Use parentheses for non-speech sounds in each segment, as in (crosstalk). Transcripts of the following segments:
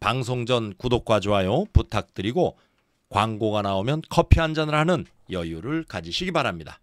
방송 전 구독과 좋아요 부탁드리고 광고가 나오면 커피 한 잔을 하는 여유를 가지시기 바랍니다.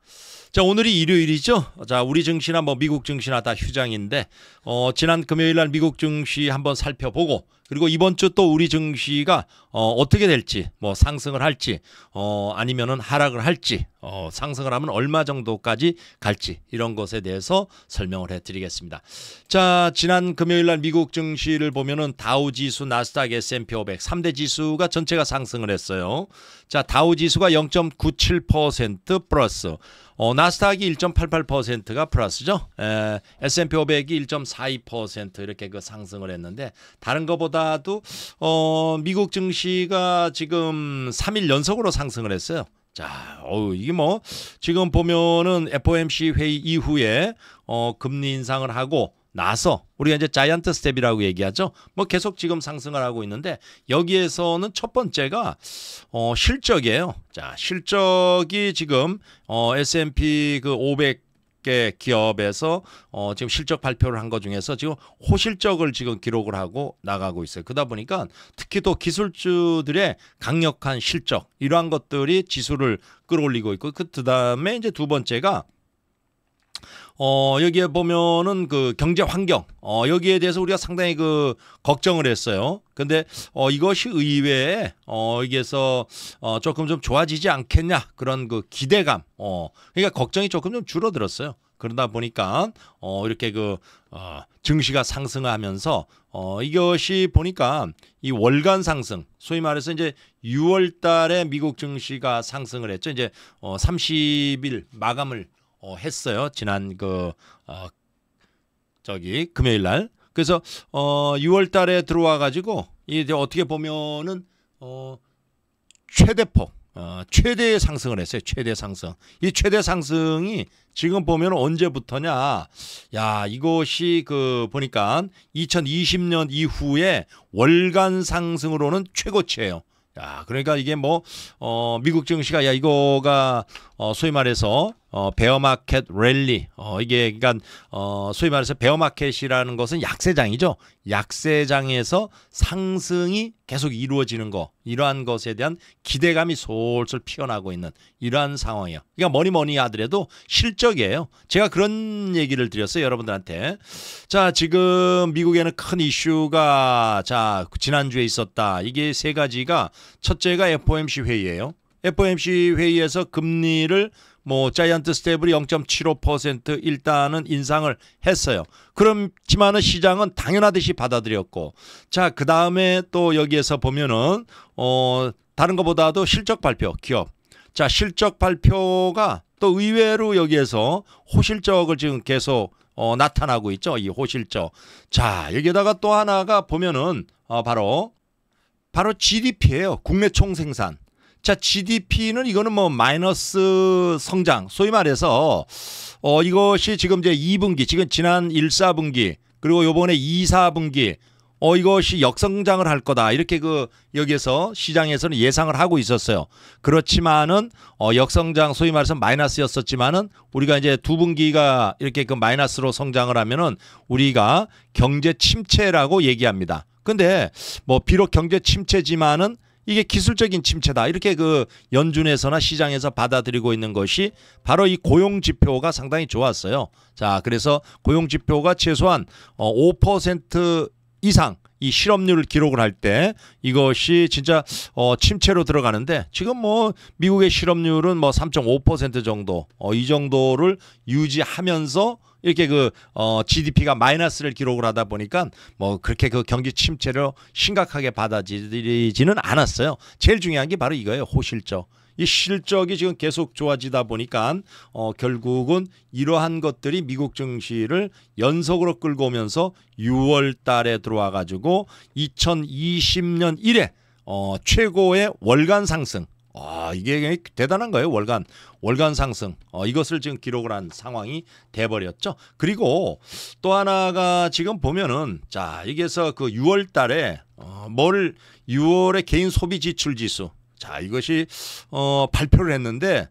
자 오늘이 일요일이죠. 자 우리 증시나 뭐 미국 증시나 다 휴장인데 어, 지난 금요일 날 미국 증시 한번 살펴보고 그리고 이번 주 또 우리 증시가 어, 어떻게 될지 뭐 상승을 할지 어, 아니면은 하락을 할지 어, 상승을 하면 얼마 정도까지 갈지 이런 것에 대해서 설명을 해드리겠습니다. 자 지난 금요일날 미국 증시를 보면은 다우 지수, 나스닥, S&P 500 3대 지수가 전체가 상승을 했어요. 자 다우 지수가 0.97% 플러스, 어, 나스닥이 1.88%가 플러스죠. 에, S&P 500이 1.42% 이렇게 그 상승을 했는데 다른 것보다도 어, 미국 증시가 지금 3일 연속으로 상승을 했어요. 자, 어우, 이게 뭐, 지금 보면은 FOMC 회의 이후에, 어, 금리 인상을 하고 나서, 우리가 이제 자이언트 스텝이라고 얘기하죠. 뭐 계속 지금 상승을 하고 있는데, 여기에서는 첫 번째가, 어, 실적이에요. 자, 실적이 지금, 어, S&P 그 500, 개 기업에서 어 지금 실적 발표를 한 것 중에서 지금 호실적을 지금 기록을 하고 나가고 있어요. 그러다 보니까 특히 또 기술주들의 강력한 실적 이러한 것들이 지수를 끌어올리고 있고 그 다음에 이제 두 번째가 어, 여기에 보면은 그 경제 환경, 어, 여기에 대해서 우리가 상당히 그 걱정을 했어요. 근데 어, 이것이 의외에 어, 여기에서 어, 조금 좀 좋아지지 않겠냐 그런 그 기대감, 어, 그러니까 걱정이 조금 좀 줄어들었어요. 그러다 보니까 어 이렇게 그 어, 증시가 상승하면서 어 이것이 보니까 이 월간 상승 소위 말해서 이제 6월 달에 미국 증시가 상승을 했죠. 이제 어 30일 마감을 어, 했어요. 지난 그 어, 저기 금요일 날. 그래서 어 6월 달에 들어와 가지고 이제 어떻게 보면은 어 최대폭 어 최대 상승을 했어요. 최대 상승. 이 최대 상승이 지금 보면 언제부터냐? 야, 이것이 그 보니까 2020년 이후에 월간 상승으로는 최고치예요. 야, 그러니까 이게 뭐어 미국 증시가 야 이거가 어 소위 말해서 어, 베어마켓 랠리 어, 이게 그러니까 어, 소위 말해서 베어마켓이라는 것은 약세장이죠. 약세장에서 상승이 계속 이루어지는 거 이러한 것에 대한 기대감이 솔솔 피어나고 있는 이러한 상황이에요. 그러니까 뭐니 뭐니 하더라도 실적이에요. 제가 그런 얘기를 드렸어요 여러분들한테. 자 지금 미국에는 큰 이슈가 자 지난주에 있었다. 이게 세 가지가 첫째가 FOMC 회의예요. FOMC 회의에서 금리를 뭐 자이언트 스테이블이0.75% 일단은 인상을 했어요. 그렇지만은 시장은 당연하듯이 받아들였고 자, 그다음에 또 여기에서 보면은 어 다른 것보다도 실적 발표 기업. 자, 실적 발표가 또 의외로 여기에서 호실적을 지금 계속 어, 나타나고 있죠. 이 호실적. 자, 여기다가 에또 하나가 보면은 어, 바로 바로 GDP예요. 국내 총생산. 자, GDP는 이거는 뭐 마이너스 성장, 소위 말해서 어 이것이 지금 이제 2분기, 지금 지난 1, 4분기, 그리고 요번에 2, 4분기 어 이것이 역성장을 할 거다. 이렇게 그 여기에서 시장에서는 예상을 하고 있었어요. 그렇지만은 어 역성장 소위 말해서 마이너스였었지만은 우리가 이제 두 분기가 이렇게 그 마이너스로 성장을 하면은 우리가 경제 침체라고 얘기합니다. 근데 뭐 비록 경제 침체지만은 이게 기술적인 침체다. 이렇게 그 연준에서나 시장에서 받아들이고 있는 것이 바로 이 고용 지표가 상당히 좋았어요. 자, 그래서 고용 지표가 최소한 5% 어, 이상 이 실업률을 기록을 할 때 이것이 진짜 어 침체로 들어가는데 지금 뭐 미국의 실업률은 뭐 3.5% 정도 어이 정도를 유지하면서 이렇게 그 어, GDP가 마이너스를 기록을 하다 보니까 뭐 그렇게 그 경기 침체를 심각하게 받아들이지는 않았어요. 제일 중요한 게 바로 이거예요. 호실적. 이 실적이 지금 계속 좋아지다 보니까 어, 결국은 이러한 것들이 미국 증시를 연속으로 끌고 오면서 6월 달에 들어와 가지고 2020년 1회 어, 최고의 월간 상승 아 이게 대단한 거예요 월간 월간 상승 어, 이것을 지금 기록을 한 상황이 돼버렸죠 그리고 또 하나가 지금 보면은 자 여기에서 그 6월달에 어, 뭘 6월에 개인 소비 지출 지수 자 이것이 어, 발표를 했는데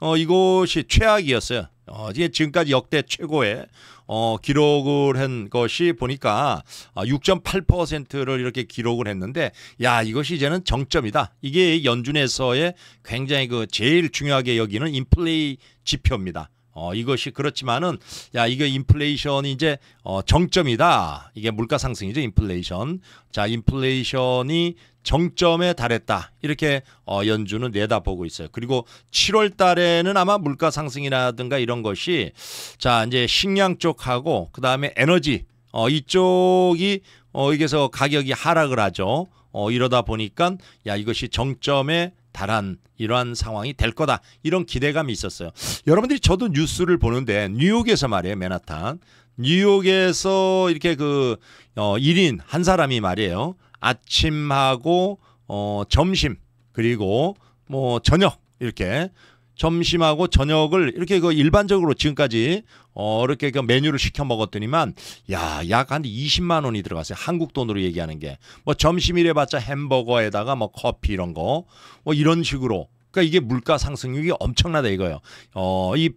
어, 이것이 최악이었어요 어, 이게 지금까지 역대 최고의 어, 기록을 한 것이 보니까 6.8%를 아, 이렇게 기록을 했는데 야 이것이 이제는 정점이다. 이게 연준에서의 굉장히 그 제일 중요하게 여기는 인플레이 지표입니다. 어, 이것이 그렇지만은 야이거 인플레이션이 이제 어, 정점이다. 이게 물가 상승이죠 인플레이션. 자 인플레이션이 정점에 달했다. 이렇게 어, 연준은 내다보고 있어요. 그리고 7월 달에는 아마 물가 상승이라든가 이런 것이 자 이제 식량 쪽하고 그 다음에 에너지 어, 이쪽이 어, 여기서 가격이 하락을 하죠. 어, 이러다 보니까 야 이것이 정점에 달한 이러한 상황이 될 거다 이런 기대감이 있었어요. 여러분들이 저도 뉴스를 보는데 뉴욕에서 말이에요 맨하탄 뉴욕에서 이렇게 그 어, 1인 한 사람이 말이에요 아침하고 어, 점심 그리고 뭐 저녁 이렇게 점심하고 저녁을 이렇게 그 일반적으로 지금까지 어 이렇게 그 메뉴를 시켜 먹었더니만 야 약 한 20만 원이 들어갔어요. 한국 돈으로 얘기하는 게뭐 점심이래 봤자 햄버거에다가 뭐 커피 이런 거뭐 이런 식으로 그러니까 이게 물가 상승률이 엄청나다 이거예요. 어 이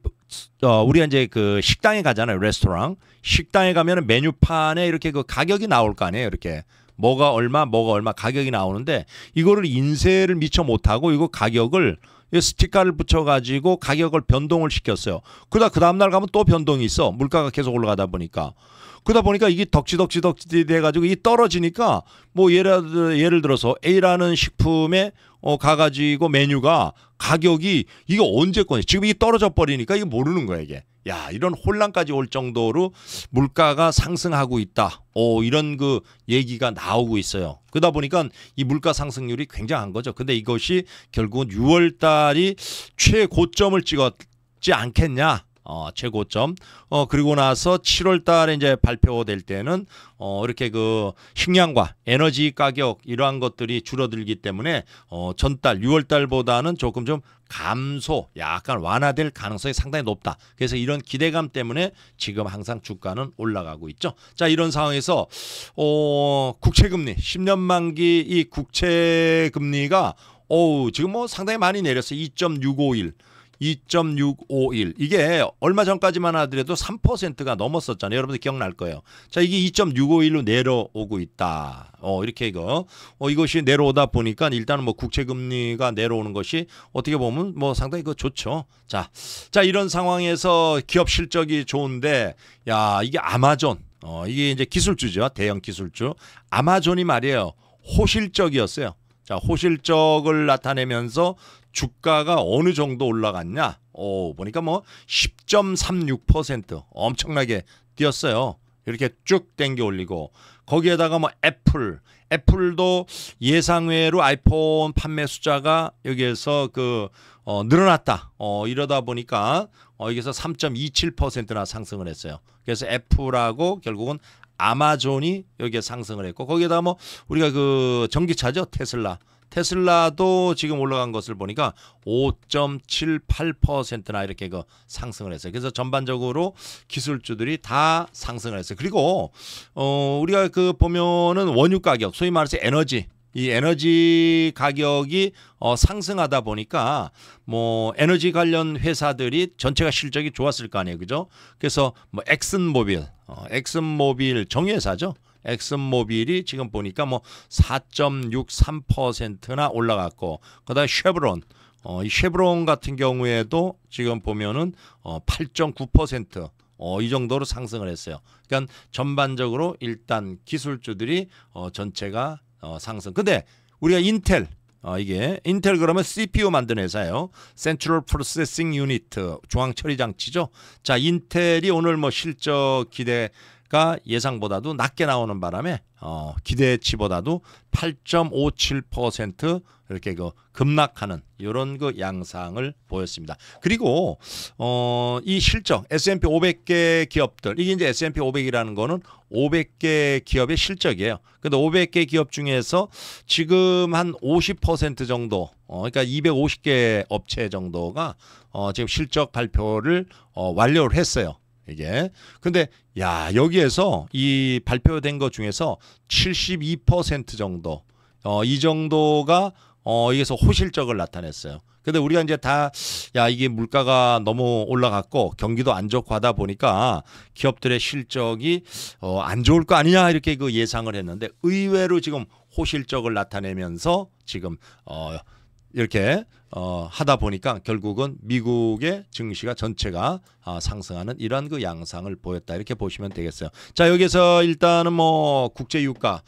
어, 우리가 이제 그 식당에 가잖아요. 레스토랑 식당에 가면은 메뉴판에 이렇게 그 가격이 나올 거 아니에요. 이렇게 뭐가 얼마, 뭐가 얼마 가격이 나오는데 이거를 인쇄를 미처 못하고 이거 가격을 스티커를 붙여가지고 가격을 변동을 시켰어요. 그러다 그 다음날 가면 또 변동이 있어. 물가가 계속 올라가다 보니까. 그러다 보니까 이게 덕지덕지 덕지 돼가지고 이 떨어지니까 뭐 예를 예를 들어서 A라는 식품에 어 가가지고 메뉴가 가격이 이게 언제 거냐 지금 이게 떨어져 버리니까 이거 모르는 거야 이게 야 이런 혼란까지 올 정도로 물가가 상승하고 있다. 오 어, 이런 그 얘기가 나오고 있어요. 그러다 보니까 이 물가 상승률이 굉장한 거죠. 근데 이것이 결국은 6월 달이 최고점을 찍었지 않겠냐 어, 최고점. 어, 그리고 나서 7월 달에 이제 발표될 때는 어, 이렇게 그 식량과 에너지 가격 이러한 것들이 줄어들기 때문에 어, 전달 6월 달보다는 조금 좀 감소, 약간 완화될 가능성이 상당히 높다. 그래서 이런 기대감 때문에 지금 항상 주가는 올라가고 있죠. 자, 이런 상황에서 어, 국채금리 10년 만기 이 국채금리가 어우, 지금 뭐 상당히 많이 내렸어요. 2.651. 2.651 이게 얼마 전까지만 하더라도 3%가 넘었었잖아요. 여러분들 기억날 거예요. 자 이게 2.651로 내려오고 있다. 어 이렇게 이거 어 이것이 내려오다 보니까 일단은 뭐 국채 금리가 내려오는 것이 어떻게 보면 뭐 상당히 그 좋죠. 자, 자 이런 상황에서 기업 실적이 좋은데 야 이게 아마존 어 이게 이제 기술주죠 대형 기술주 아마존이 말이에요 호실적이었어요. 자, 호실적을 나타내면서 주가가 어느 정도 올라갔냐? 오, 보니까 뭐 10.36% 엄청나게 뛰었어요. 이렇게 쭉 땡겨 올리고 거기에다가 뭐 애플 애플도 예상외로 아이폰 판매 숫자가 여기에서 그 어, 늘어났다. 어, 이러다 보니까 어, 여기서 3.27%나 상승을 했어요. 그래서 애플하고 결국은 아마존이 여기에 상승을 했고 거기에다 뭐 우리가 그 전기차죠 테슬라 테슬라도 지금 올라간 것을 보니까 5.78%나 이렇게 그 상승을 했어요. 그래서 전반적으로 기술주들이 다 상승을 했어요. 그리고 어 우리가 그 보면은 원유 가격, 소위 말해서 에너지 이 에너지 가격이 어, 상승하다 보니까 뭐 에너지 관련 회사들이 전체가 실적이 좋았을 거 아니에요, 그죠? 그래서 뭐 엑슨모빌, 어, 엑슨모빌 정유회사죠. 엑슨모빌이 지금 보니까 뭐 4.63%나 올라갔고 그다음에 쉐브론 어, 이 쉐브론 같은 경우에도 지금 보면은 어, 8.9% 어, 이 정도로 상승을 했어요. 그러니까 전반적으로 일단 기술주들이 어, 전체가 어, 상승. 근데 우리가 인텔 어, 이게 인텔 그러면 CPU 만드는 회사예요. 센트럴 프로세싱 유닛 중앙 처리 장치죠. 자 인텔이 오늘 뭐 실적 기대 가 그러니까 예상보다도 낮게 나오는 바람에 어, 기대치보다도 8.57% 이렇게 그 급락하는 이런 그 양상을 보였습니다. 그리고 어, 이 실적 S&P 500개 기업들 이게 이제 S&P 500이라는 거는 500개 기업의 실적이에요. 그런데 500개 기업 중에서 지금 한 50% 정도 어, 그러니까 250개 업체 정도가 어, 지금 실적 발표를 어, 완료를 했어요. 이게. 근데 야, 여기에서 이 발표된 것 중에서 72% 정도 어, 이 정도가 어, 여기서 호실적을 나타냈어요. 근데 우리가 이제 다, 야, 이게 물가가 너무 올라갔고 경기도 안 좋고 하다 보니까 기업들의 실적이 어, 안 좋을 거 아니냐 이렇게 그 예상을 했는데 의외로 지금 호실적을 나타내면서 지금 어, 이렇게 어, 하다 보니까 결국은 미국의 증시가 전체가 아, 상승하는 이러한 그 양상을 보였다 이렇게 보시면 되겠어요. 자 여기서 일단은 뭐 국제 유가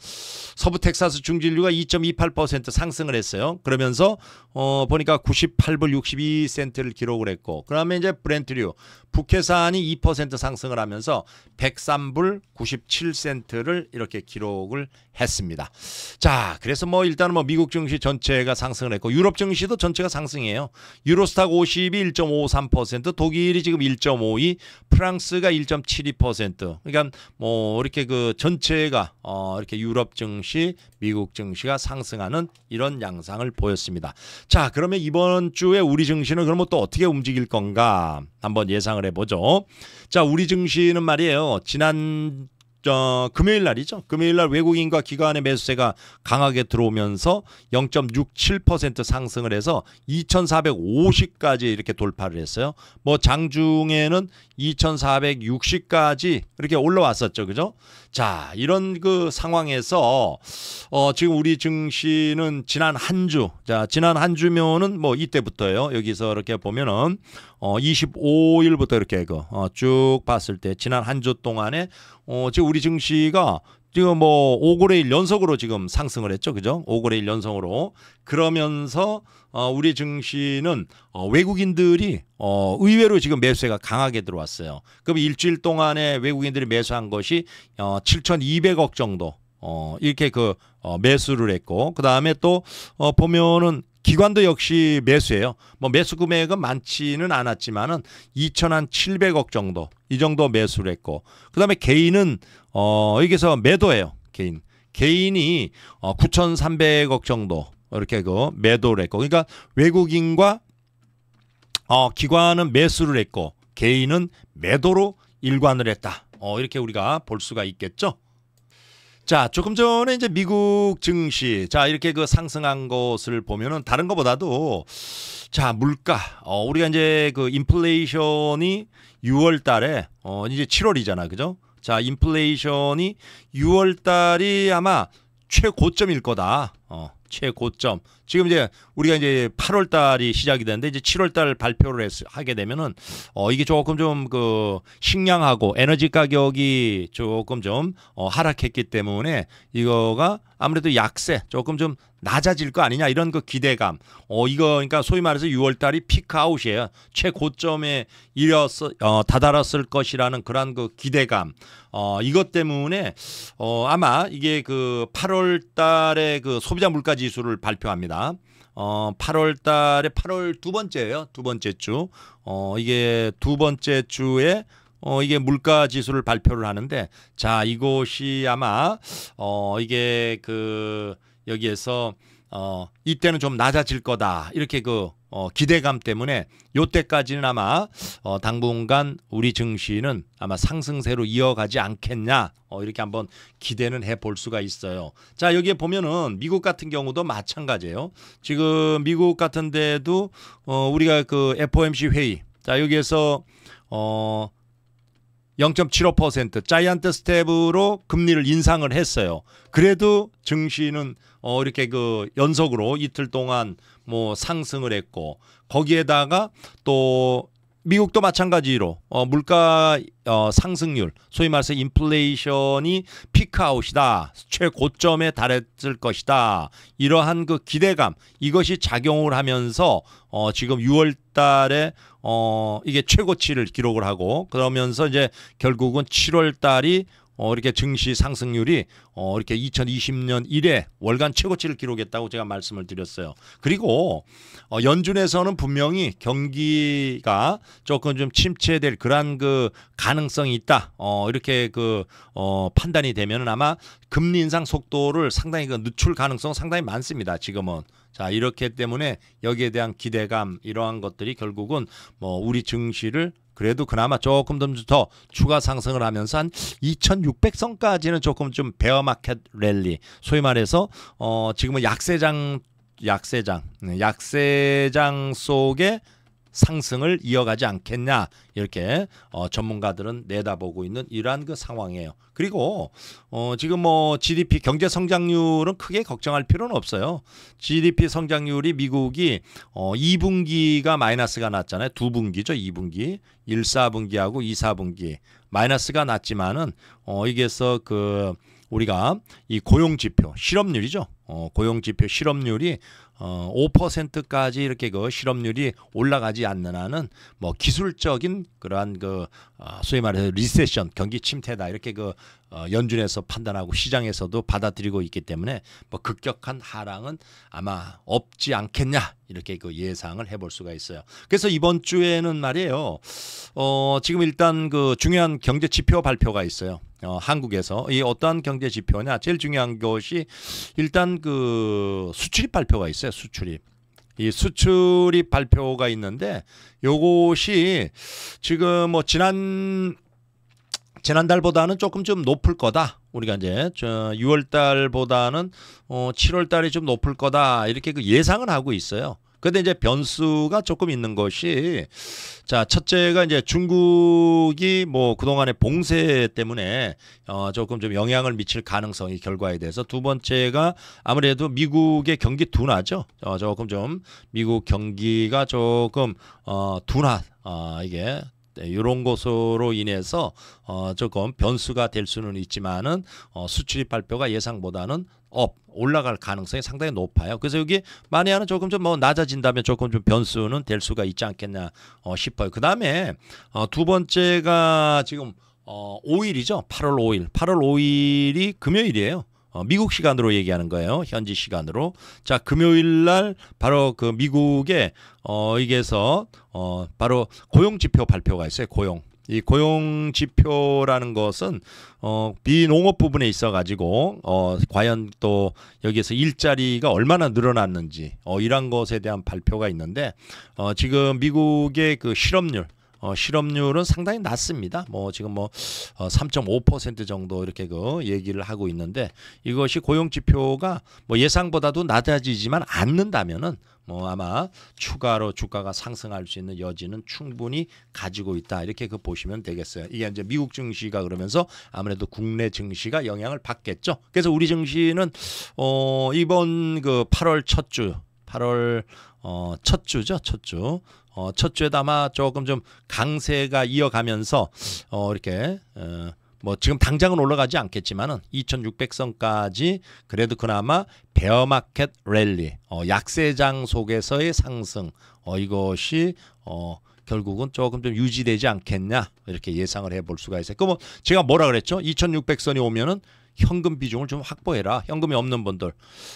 서부 텍사스 중진류가 2.28% 상승을 했어요. 그러면서 어, 보니까 98불 62센트를 기록을 했고 그다음에 이제 브렌트류 북해산이 2% 상승을 하면서 103불 97센트를 이렇게 기록을 했습니다. 자 그래서 뭐 일단은 뭐 미국 증시 전체가 상승을 했고 유럽 증시도 전체가 상승이에요. 유로스탁 5 2 1.53%, 독일이 지금 1.52, 프랑스가 1.72%. 그러니까 뭐 이렇게 그 전체가 어 이렇게 유럽 증시, 미국 증시가 상승하는 이런 양상을 보였습니다. 자, 그러면 이번 주에 우리 증시는 그러면 또 어떻게 움직일 건가? 한번 예상을 해 보죠. 자, 우리 증시는 말이에요. 지난 어, 금요일 날이죠. 금요일 날 외국인과 기관의 매수세가 강하게 들어오면서 0.67% 상승을 해서 2,450까지 이렇게 돌파를 했어요. 뭐 장중에는 2,460까지 이렇게 올라왔었죠. 그죠? 자, 이런 그 상황에서 어, 지금 우리 증시는 지난 한 주, 자, 지난 한 주면은 뭐 이때부터예요. 여기서 이렇게 보면은 어 25일부터 이렇게 그쭉 어, 봤을 때 지난 한 주 동안에 어 지금 우리 증시가 지금 뭐 5거래일 연속으로 지금 상승을 했죠. 그죠? 5거래일 연속으로. 그러면서 어 우리 증시는 어 외국인들이 어 의외로 지금 매수세가 강하게 들어왔어요. 그럼 일주일 동안에 외국인들이 매수한 것이 어 7,200억 정도 어, 이렇게 그, 어, 매수를 했고, 그 다음에 또, 어, 보면은 기관도 역시 매수예요. 뭐 매수 금액은 많지는 않았지만은 2천 700억 정도 이 정도 매수를 했고 그다음에 개인은 어 여기서 매도예요. 개인 개인이 어 9,300억 정도 이렇게 그 매도를 했고 그러니까 외국인과 어 기관은 매수를 했고 개인은 매도로 일관을 했다. 어 이렇게 우리가 볼 수가 있겠죠. 자, 조금 전에 이제 미국 증시 자, 이렇게 그 상승한 것을 보면은 다른 것보다도 자, 물가. 어, 우리가 이제 그 인플레이션이 6월 달에 어, 이제 7월이잖아. 그죠? 자, 인플레이션이 6월 달이 아마 최고점일 거다. 어. 최고점. 지금 이제 우리가 이제 8월 달이 시작이 되는데 이제 7월 달 발표를 했, 하게 되면은 어 이게 조금 좀 그 식량하고 에너지 가격이 조금 좀 어, 하락했기 때문에 이거가 아무래도 약세 조금 좀 낮아질 거 아니냐 이런 그 기대감. 어 이거 그러니까 소위 말해서 6월 달이 피크아웃이에요. 최고점에 이르 어, 다다랐을 것이라는 그런그 기대감. 어 이것 때문에 어 아마 이게 그 8월 달에 그 소비자 물가 지수를 발표합니다. 어 8월 달에 8월 두 번째예요. 두 번째 주. 어 이게 두 번째 주에 어, 이게 물가 지수를 발표를 하는데, 자, 이것이 아마, 어, 이게 그, 여기에서 어, 이때는 좀 낮아질 거다 이렇게 그 어, 기대감 때문에 요때까지는 아마 어, 당분간 우리 증시는 아마 상승세로 이어가지 않겠냐 어, 이렇게 한번 기대는 해볼 수가 있어요. 자 여기에 보면은 미국 같은 경우도 마찬가지예요. 지금 미국 같은 데도 어, 우리가 그 FOMC 회의 자 여기에서 어, 0.75% 자이언트 스텝으로 금리를 인상을 했어요. 그래도 증시는 어 이렇게 그 연속으로 이틀 동안 뭐 상승을 했고 거기에다가 또 미국도 마찬가지로 어 물가 어 상승률 소위 말해서 인플레이션이 피크아웃이다 최고점에 달했을 것이다 이러한 그 기대감 이것이 작용을 하면서 어 지금 6월 달에 어 이게 최고치를 기록을 하고 그러면서 이제 결국은 7월 달이 어, 이렇게 증시 상승률이 어, 이렇게 2020년 1회 월간 최고치를 기록했다고 제가 말씀을 드렸어요. 그리고 어, 연준에서는 분명히 경기가 조금 좀 침체될 그러한 그 가능성이 있다. 어, 이렇게 그 어, 판단이 되면은 아마 금리 인상 속도를 상당히 그 늦출 가능성 상당히 많습니다. 지금은 자, 이렇게 때문에 여기에 대한 기대감 이러한 것들이 결국은 뭐 우리 증시를 그래도 그나마 조금 더 추가 상승을 하면서 한 2600선까지는 조금 좀 베어마켓 랠리 소위 말해서 어 지금은 약세장 약세장 네, 약세장 속에 상승을 이어가지 않겠냐 이렇게 어, 전문가들은 내다보고 있는 이러한 그 상황이에요. 그리고 어, 지금 뭐 GDP 경제 성장률은 크게 걱정할 필요는 없어요. GDP 성장률이 미국이 어, 2분기가 마이너스가 났잖아요. 두 분기죠, 2분기, 1, 4분기하고 2, 4분기 마이너스가 났지만은 어, 이게서 그 우리가 이 고용 지표 실업률이죠. 어, 고용 지표 실업률이 어, 5%까지 이렇게 그 실업률이 올라가지 않는 한은 뭐 기술적인 그러한 그 어, 소위 말해서 리세션 경기 침체다 이렇게 그 어, 연준에서 판단하고 시장에서도 받아들이고 있기 때문에 뭐 급격한 하락은 아마 없지 않겠냐 이렇게 그 예상을 해볼 수가 있어요. 그래서 이번 주에는 말이에요. 어, 지금 일단 그 중요한 경제 지표 발표가 있어요. 어, 한국에서 이 어떠한 경제 지표냐 제일 중요한 것이 일단 그 수출입 발표가 있어요 수출입 이 수출입 발표가 있는데 요것이 지금 뭐 지난 지난달보다는 조금 좀 높을 거다. 우리가 이제 저 6월 달보다는 어 7월 달이 좀 높을 거다. 이렇게 그 예상을 하고 있어요. 근데 이제 변수가 조금 있는 것이 자 첫째가 이제 중국이 뭐 그동안의 봉쇄 때문에 어 조금 좀 영향을 미칠 가능성이 결과에 대해서 두 번째가 아무래도 미국의 경기 둔화죠. 어 조금 좀 미국 경기가 조금 어 둔화 어 이게 이런 네, 것으로 인해서 어 조금 변수가 될 수는 있지만은 어 수출입 발표가 예상보다는 업 올라갈 가능성이 상당히 높아요. 그래서 여기 만에하는 조금 좀 뭐 낮아진다면 조금 좀 변수는 될 수가 있지 않겠냐 어, 싶어요. 그 다음에 어, 두 번째가 지금 어, 5일이죠. 8월 5일. 8월 5일이 금요일이에요. 어, 미국 시간으로 얘기하는 거예요. 현지 시간으로. 자, 금요일 날 바로 그미국에 어, 이게서 어, 바로 고용 지표 발표가 있어요. 고용. 이 고용 지표라는 것은 어, 비농업 부분에 있어 가지고 어, 과연 또 여기에서 일자리가 얼마나 늘어났는지 어, 이런 것에 대한 발표가 있는데 어, 지금 미국의 그 실업률 어, 실업률은 상당히 낮습니다. 뭐 지금 뭐3.5% 어, 정도 이렇게 그 얘기를 하고 있는데 이것이 고용 지표가 뭐 예상보다도 낮아지지만 않는다면은 뭐 아마 추가로 주가가 상승할 수 있는 여지는 충분히 가지고 있다 이렇게 그 보시면 되겠어요. 이게 이제 미국 증시가 그러면서 아무래도 국내 증시가 영향을 받겠죠. 그래서 우리 증시는 어 이번 그 8월 첫 주, 8월 어, 첫 주죠, 첫 주. 어, 첫 주에도 아마 조금 좀 강세가 이어가면서 어, 이렇게 어, 뭐 지금 당장은 올라가지 않겠지만은 2,600선까지 그래도 그나마 베어마켓 랠리 어, 약세장 속에서의 상승 어, 이것이 어, 결국은 조금 좀 유지되지 않겠냐 이렇게 예상을 해볼 수가 있어요. 그뭐 그러니까 제가 뭐라 그랬죠? 2,600선이 오면은 현금 비중을 좀 확보해라. 현금이 없는 분들.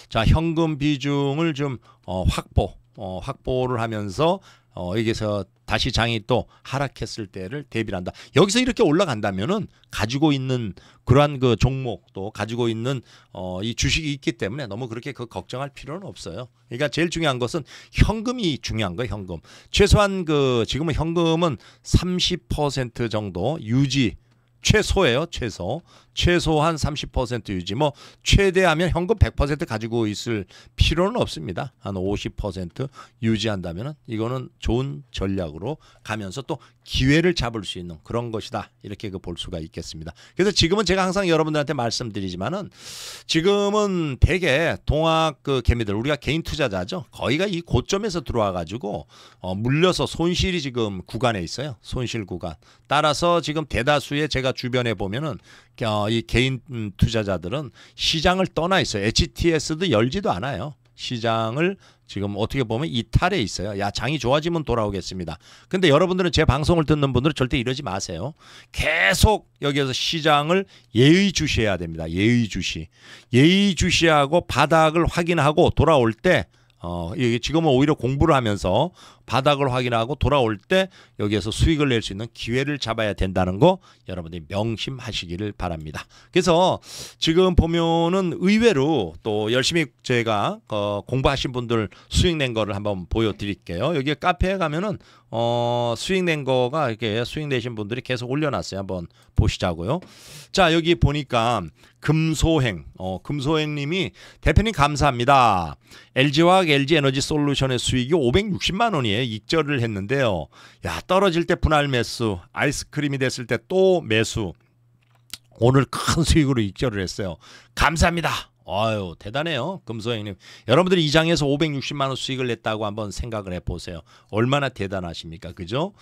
자, 현금 비중을 좀 어, 확보. 어, 확보를 하면서 어, 여기서 다시 장이 또 하락했을 때를 대비를 한다. 여기서 이렇게 올라간다면은 가지고 있는 그러한 그 종목 도 가지고 있는 어, 이 주식이 있기 때문에 너무 그렇게 그 걱정할 필요는 없어요. 그러니까 제일 중요한 것은 현금이 중요한 거예요. 현금 최소한 그 지금은 현금은 30% 정도 유지 최소예요, 최소. 최소한 30% 유지. 뭐 최대하면 현금 100% 가지고 있을 필요는 없습니다. 한 50%유지한다면 이거는 좋은 전략으로 가면서 또 기회를 잡을 수 있는 그런 것이다 이렇게 그 볼 수가 있겠습니다. 그래서 지금은 제가 항상 여러분들한테 말씀드리지만은 지금은 대개 동학 그 개미들 우리가 개인 투자자죠 거의가 이 고점에서 들어와 가지고 어 물려서 손실이 지금 구간에 있어요 손실 구간 따라서 지금 대다수의 제가 주변에 보면은 어이 개인 음, 투자자들은 시장을 떠나 있어요 HTS도 열지도 않아요. 시장을 지금 어떻게 보면 이탈에 있어요. 야 장이 좋아지면 돌아오겠습니다. 근데 여러분들은 제 방송을 듣는 분들은 절대 이러지 마세요. 계속 여기에서 시장을 예의주시해야 됩니다. 예의주시. 예의주시하고 바닥을 확인하고 돌아올 때 어, 지금은 오히려 공부를 하면서 바닥을 확인하고 돌아올 때 여기에서 수익을 낼 수 있는 기회를 잡아야 된다는 거 여러분들이 명심하시기를 바랍니다. 그래서 지금 보면은 의외로 또 열심히 제가 어, 공부하신 분들 수익 낸 거를 한번 보여드릴게요. 여기 카페에 가면은 어, 수익낸 거가 이렇게 수익내신 분들이 계속 올려놨어요. 한번 보시자고요. 자, 여기 보니까 금소행, 어, 금소행님이 대표님 감사합니다. LG화학 LG에너지 솔루션의 수익이 560만 원이에요. 익절을 했는데요. 야, 떨어질 때 분할 매수, 아이스크림이 됐을 때 또 매수. 오늘 큰 수익으로 익절을 했어요. 감사합니다. 아유 대단해요 금소영님 여러분들이 이 장에서 560만 원 수익을 냈다고 한번 생각을 해보세요 얼마나 대단하십니까 그죠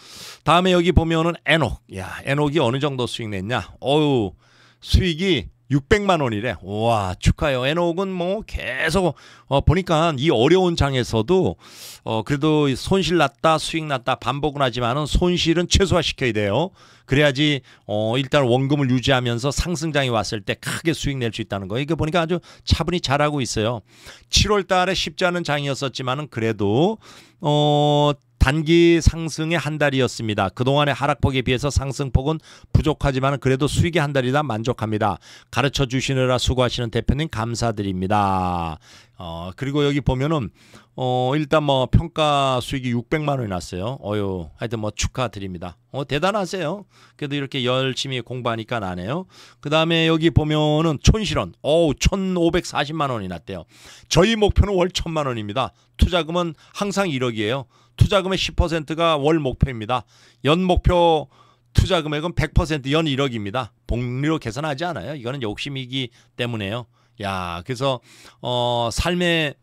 다음에 여기 보면은 에녹 야 에녹이 어느 정도 수익 냈냐 어유 수익이 600만 원이래 와 축하해요 에녹은 뭐 계속 어, 보니까 이 어려운 장에서도 어, 그래도 손실 났다 수익 났다 반복은 하지만은 손실은 최소화시켜야 돼요 그래야지 어 일단 원금을 유지하면서 상승장이 왔을 때 크게 수익 낼 수 있다는 거예요. 이게 보니까 아주 차분히 잘하고 있어요. 7월 달에 쉽지 않은 장이었었지만은 그래도 어 단기 상승의 한 달이었습니다. 그동안의 하락폭에 비해서 상승폭은 부족하지만 그래도 수익의 한 달이다 만족합니다. 가르쳐 주시느라 수고하시는 대표님 감사드립니다. 어, 그리고 여기 보면은 어, 일단 뭐 평가 수익이 600만 원이 났어요. 어유 하여튼 뭐 축하드립니다. 어, 대단하세요. 그래도 이렇게 열심히 공부하니까 나네요. 그 다음에 여기 보면은 촌실원. 어우, 1,540만 원이 났대요. 저희 목표는 월 1,000만 원입니다. 투자금은 항상 1억이에요. 투자금의 10%가 월 목표입니다. 연 목표 투자 금액은 100%연 1억입니다. 복리로 계산하지 않아요. 이거는 욕심이기 때문에요. 야, 그래서 어 삶에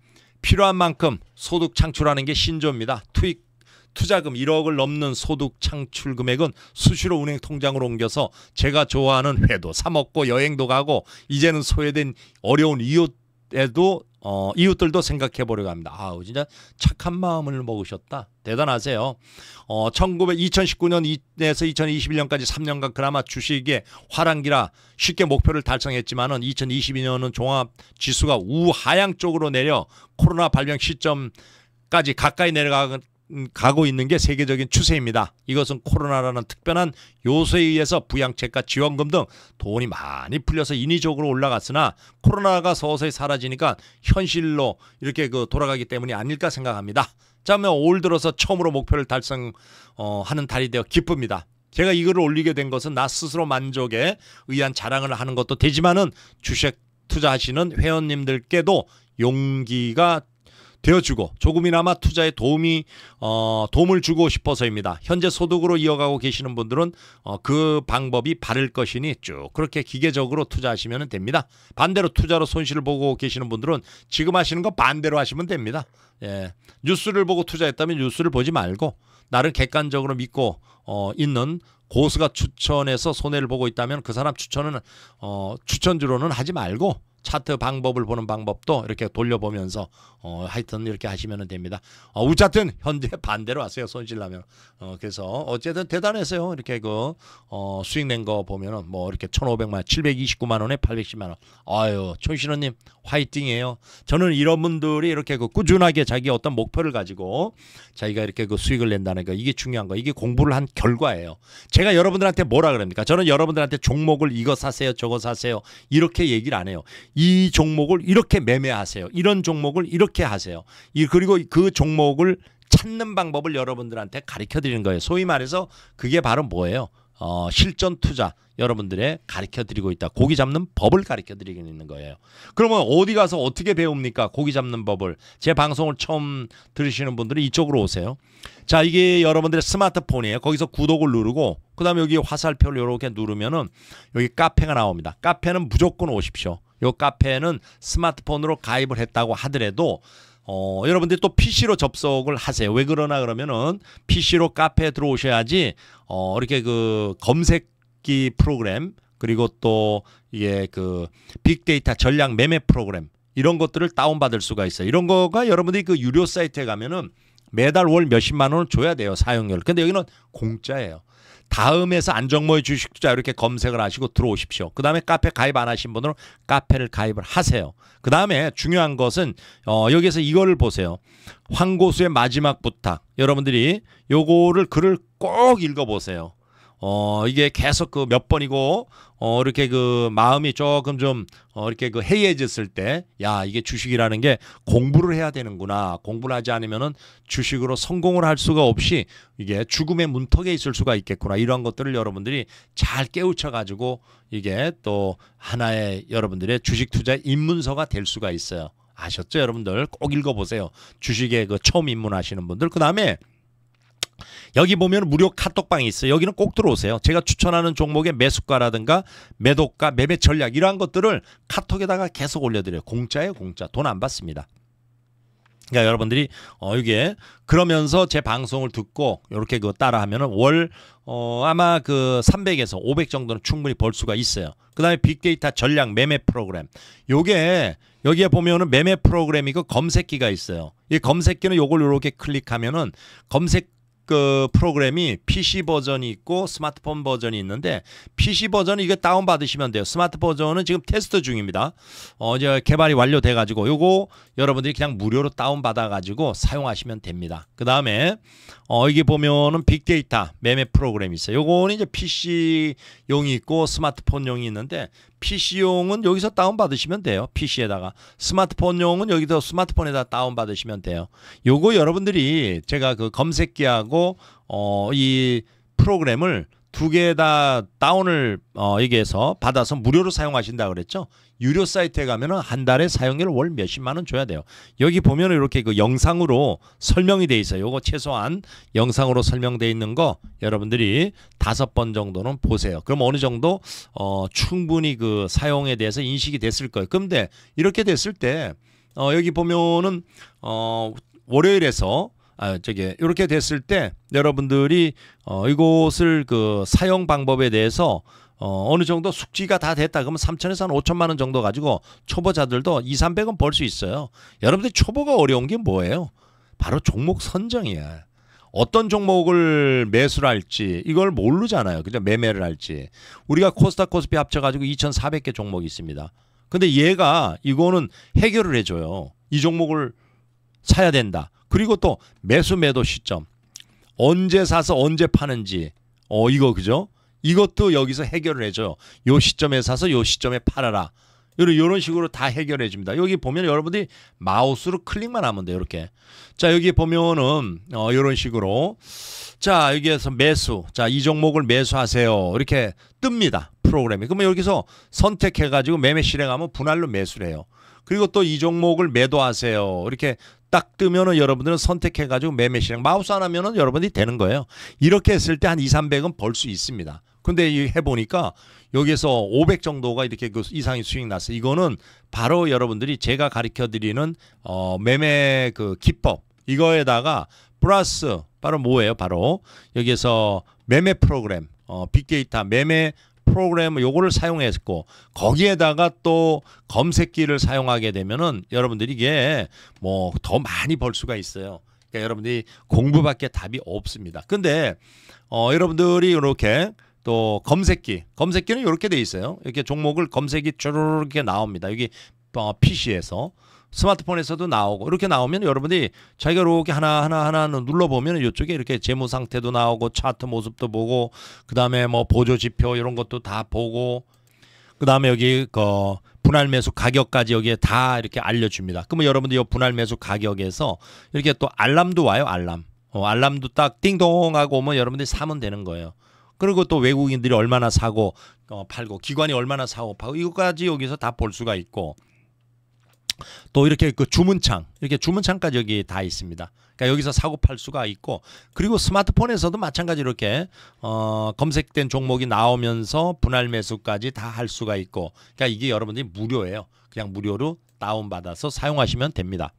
필요한 만큼 소득 창출하는 게 신조입니다. 투익 투자금 1억을 넘는 소득 창출 금액은 수시로 은행 통장으로 옮겨서 제가 좋아하는 회도 사 먹고 여행도 가고 이제는 소외된 어려운 이웃에도 어, 이웃들도 생각해 보려고 합니다. 아, 우 진짜 착한 마음을 먹으셨다. 대단하세요. 어, 1900, 2019년에서 2021년까지 3년간 그나마 주식의 화랑기라 쉽게 목표를 달성했지만은 2022년은 종합 지수가 우하향 쪽으로 내려 코로나 발병 시점까지 가까이 내려가 가고 있는 게 세계적인 추세입니다. 이것은 코로나라는 특별한 요소에 의해서 부양책과 지원금 등 돈이 많이 풀려서 인위적으로 올라갔으나 코로나가 서서히 사라지니까 현실로 이렇게 그 돌아가기 때문이 아닐까 생각합니다. 자, 그면올 들어서 처음으로 목표를 달성하는 어, 달이 되어 기쁩니다. 제가 이 글을 올리게 된 것은 나 스스로 만족에 의한 자랑을 하는 것도 되지만은 주식 투자하시는 회원님들께도 용기가 되어주고 조금이나마 투자에 도움이 어, 도움을 주고 싶어서입니다. 현재 소득으로 이어가고 계시는 분들은 어, 그 방법이 바를 것이니 쭉 그렇게 기계적으로 투자하시면 됩니다. 반대로 투자로 손실을 보고 계시는 분들은 지금 하시는 거 반대로 하시면 됩니다. 예. 뉴스를 보고 투자했다면 뉴스를 보지 말고 나를 객관적으로 믿고 어, 있는 고수가 추천해서 손해를 보고 있다면 그 사람 추천은 어, 추천주로는 하지 말고 차트 방법을 보는 방법도 이렇게 돌려보면서 어, 하여튼 이렇게 하시면 됩니다. 어, 우차튼 현재 (laughs) 반대로 왔어요. 손실나면. 어, 그래서 어쨌든 대단했어요. 이렇게 그 어, 수익 낸 거 보면은 뭐 이렇게 1,500만 729만 원에 810만 원. 아유, 천신호 님 화이팅이에요. 저는 이런 분들이 이렇게 그 꾸준하게 자기 어떤 목표를 가지고 자기가 이렇게 그 수익을 낸다는 거 이게 중요한 거. 이게 공부를 한 결과예요. 제가 여러분들한테 뭐라 그럽니까? 저는 여러분들한테 종목을 이거 사세요, 저거 사세요. 이렇게 얘기를 안 해요. 이 종목을 이렇게 매매하세요. 이런 종목을 이렇게 하세요. 이 그리고 그 종목을 찾는 방법을 여러분들한테 가르쳐 드리는 거예요. 소위 말해서 그게 바로 뭐예요? 어, 실전 투자 여러분들의 가르쳐 드리고 있다. 고기 잡는 법을 가르쳐 드리고 있는 거예요. 그러면 어디 가서 어떻게 배웁니까? 고기 잡는 법을. 제 방송을 처음 들으시는 분들은 이쪽으로 오세요. 자, 이게 여러분들의 스마트폰이에요. 거기서 구독을 누르고 그다음에 여기 화살표를 이렇게 누르면은 여기 카페가 나옵니다. 카페는 무조건 오십시오. 요 카페는 스마트폰으로 가입을 했다고 하더라도 어, 여러분들 또 PC로 접속을 하세요. 왜 그러나 그러면은 PC로 카페에 들어오셔야지 어, 이렇게 그 검색기 프로그램 그리고 또 이게 그 빅데이터 전략 매매 프로그램 이런 것들을 다운받을 수가 있어요. 이런 거가 여러분들이 그 유료 사이트에 가면은 매달 월 몇십만 원을 줘야 돼요. 사용료를. 근데 여기는 공짜예요. 다음에서 안정모의 주식 투자 이렇게 검색을 하시고 들어오십시오. 그 다음에 카페 가입 안 하신 분들은 카페를 가입을 하세요. 그 다음에 중요한 것은 어, 여기에서 이거를 보세요. 황고수의 마지막 부탁. 여러분들이 요거를 글을 꼭 읽어보세요. 어, 이게 계속 그 몇 번이고 어, 이렇게 그 마음이 조금 좀 어, 이렇게 그 해이해졌을 때, 야, 이게 주식이라는 게 공부를 해야 되는구나. 공부를 하지 않으면은 주식으로 성공을 할 수가 없이 이게 죽음의 문턱에 있을 수가 있겠구나. 이런 것들을 여러분들이 잘 깨우쳐가지고 이게 또 하나의 여러분들의 주식 투자 입문서가 될 수가 있어요. 아셨죠? 여러분들 꼭 읽어보세요. 주식에 그 처음 입문하시는 분들. 그 다음에 여기 보면 무료 카톡방이 있어요. 여기는 꼭 들어오세요. 제가 추천하는 종목의 매수가라든가 매도가, 매매 전략 이러한 것들을 카톡에다가 계속 올려드려요. 공짜예요, 공짜. 돈 안 받습니다. 그러니까 여러분들이 어 이게 그러면서 제 방송을 듣고 이렇게 그따라하면월어 아마 그 300에서 500 정도는 충분히 벌 수가 있어요. 그다음에 빅데이터 전략 매매 프로그램. 요게 여기에 보면은 매매 프로그램이고 그 검색기가 있어요. 이 검색기는 요걸 이렇게 클릭하면은 검색 그 프로그램이 PC 버전이 있고 스마트폰 버전이 있는데 PC 버전 이거 다운 받으시면 돼요. 스마트 버전은 지금 테스트 중입니다. 어제 개발이 완료돼 가지고 요거 여러분들이 그냥 무료로 다운 받아 가지고 사용하시면 됩니다. 그다음에 어 여기 보면은 빅데이터 매매 프로그램이 있어요. 요거는 이제 PC용이 있고 스마트폰용이 있는데 PC용은 여기서 다운받으시면 돼요. PC에다가. 스마트폰용은 여기서 스마트폰에다 다운받으시면 돼요. 요거 여러분들이 제가 그 검색기하고, 어, 이 프로그램을 두개다 다운을 어, 얘기해서 받아서 무료로 사용하신다 그랬죠. 유료 사이트에 가면은 한 달에 사용료 월 몇십만 원 줘야 돼요. 여기 보면은 이렇게 그 영상으로 설명이 돼 있어요. 요거 최소한 영상으로 설명돼 있는 거 여러분들이 다섯 번 정도는 보세요. 그럼 어느 정도 어, 충분히 그 사용에 대해서 인식이 됐을 거예요. 근데 네, 이렇게 됐을 때 어, 여기 보면은 어, 월요일에서 아 저게 이렇게 됐을 때 여러분들이 어 이곳을 그 사용 방법에 대해서 어, 어느 정도 숙지가 다 됐다 그러면 3천에서 한 5천만 원 정도 가지고 초보자들도 2, 300원 벌 수 있어요. 여러분들 초보가 어려운 게 뭐예요? 바로 종목 선정이야. 어떤 종목을 매수를 할지 이걸 모르잖아요. 그죠? 매매를 할지. 우리가 코스닥 코스피 합쳐가지고 2,400개 종목이 있습니다. 근데 얘가 이거는 해결을 해줘요. 이 종목을 사야 된다. 그리고 또 매수 매도 시점 언제 사서 언제 파는지 어 이거 그죠? 이것도 여기서 해결을 해줘요. 요 시점에 사서 요 시점에 팔아라. 이런 식으로 다 해결해 줍니다. 여기 보면 여러분들이 마우스로 클릭만 하면 돼요. 이렇게. 자, 여기 보면은 어 이런 식으로 자, 여기에서 매수. 자, 이 종목을 매수하세요. 이렇게 뜹니다. 프로그램이. 그러면 여기서 선택해 가지고 매매 실행하면 분할로 매수를 해요. 그리고 또 이 종목을 매도하세요. 이렇게 딱 뜨면은 여러분들은 선택해가지고 매매 실행 마우스 안 하면은 여러분들이 되는 거예요. 이렇게 했을 때 한 2, 300은 벌 수 있습니다. 근데 이 해보니까 여기에서 500 정도가 이렇게 그 이상의 수익 났어요. 이거는 바로 여러분들이 제가 가르쳐 드리는 어 매매 그 기법 이거에다가 플러스 바로 뭐예요? 바로 여기에서 매매 프로그램 어 빅데이터 매매 프로그램 요거를 사용했고 거기에다가 또 검색기를 사용하게 되면은 여러분들이 이게 뭐 더 많이 벌 수가 있어요. 그러니까 여러분들이 공부밖에 답이 없습니다. 근데 어 여러분들이 이렇게 또 검색기 검색기는 이렇게 돼 있어요. 이렇게 종목을 검색이 쭈르르 이렇게 나옵니다. 여기 어, PC에서 스마트폰에서도 나오고 이렇게 나오면 여러분들이 자기가 이렇게 하나 하나 하나 눌러 보면 이쪽에 이렇게 재무 상태도 나오고 차트 모습도 보고 그 다음에 뭐 보조 지표 이런 것도 다 보고 그 다음에 여기 그 분할 매수 가격까지 여기에 다 이렇게 알려줍니다. 그러면 여러분들 이 분할 매수 가격에서 이렇게 또 알람도 와요 알람. 어, 알람도 딱 띵동하고 오면 여러분들이 사면 되는 거예요. 그리고 또 외국인들이 얼마나 사고 어, 팔고 기관이 얼마나 사고 팔고 이것까지 여기서 다 볼 수가 있고 또 이렇게 그 주문창 이렇게 주문창까지 여기 다 있습니다. 그러니까 여기서 사고 팔 수가 있고 그리고 스마트폰에서도 마찬가지로 이렇게 어 검색된 종목이 나오면서 분할 매수까지 다 할 수가 있고 그러니까 이게 여러분들이 무료예요. 그냥 무료로 다운 받아서 사용하시면 됩니다.